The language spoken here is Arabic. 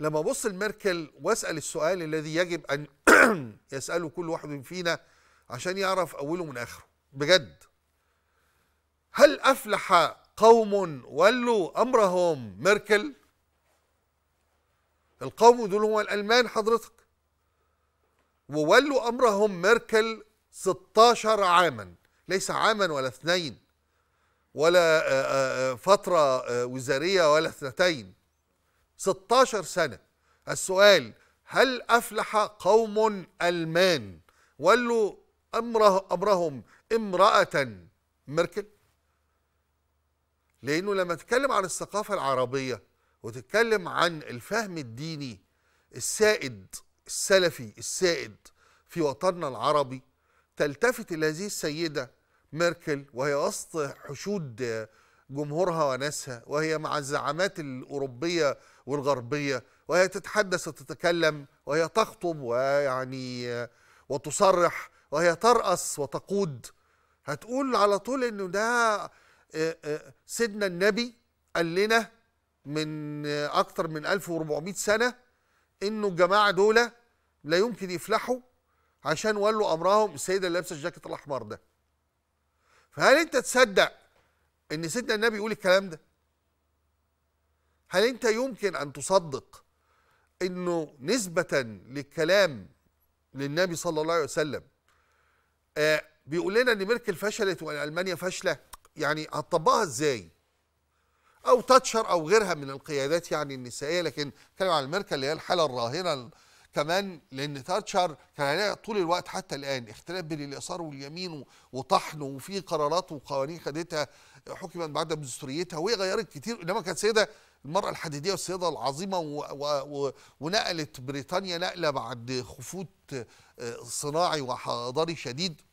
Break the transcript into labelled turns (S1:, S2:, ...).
S1: لما ابص لميركل واسال السؤال الذي يجب ان يساله كل واحد فينا عشان يعرف اوله من اخره بجد هل افلح قوم ولوا امرهم ميركل القوم دول هم الالمان حضرتك وولوا امرهم ميركل 16 عاما ليس عاما ولا اثنين ولا آه، آه، آه، فتره وزاريه ولا اثنتين 16 سنة السؤال هل أفلح قوم ألمان ولوا أمره أمرهم امرأة ميركل لأنه لما تتكلم عن الثقافة العربية وتتكلم عن الفهم الديني السائد السلفي السائد في وطننا العربي تلتفت إلى هذه السيدة ميركل وهي وسط حشود جمهورها وناسها وهي مع الزعامات الأوروبية والغربية وهي تتحدث وتتكلم وهي تخطب ويعني وتصرح وهي ترأس وتقود هتقول على طول انه ده سيدنا النبي قال لنا من اكتر من 1400 سنة انه الجماعة دولة لا يمكن يفلحوا عشان ولوا امرهم السيدة اللي لابسة الجاكيت الاحمر ده فهل انت تصدق ان سيدنا النبي يقول الكلام ده هل انت يمكن ان تصدق انه نسبة للكلام للنبي صلى الله عليه وسلم آه بيقول لنا ان ميركل فشلت وان المانيا فاشله يعني هتطبقها ازاي؟ او تاتشر او غيرها من القيادات يعني النسائيه لكن اتكلم على ميركل اللي هي الحاله الراهنه كمان لان تاتشر كان عليها طول الوقت حتى الان اختلاف بين اليسار واليمين وطحن وفي قرارات وقوانين خدتها حكمت بعد دستوريتها وهي غيرت كتير انما كانت سيده المرأة الحديدية والسيدة العظيمة و... و... ونقلت بريطانيا نقلة بعد خفوت آه، صناعي وحضاري شديد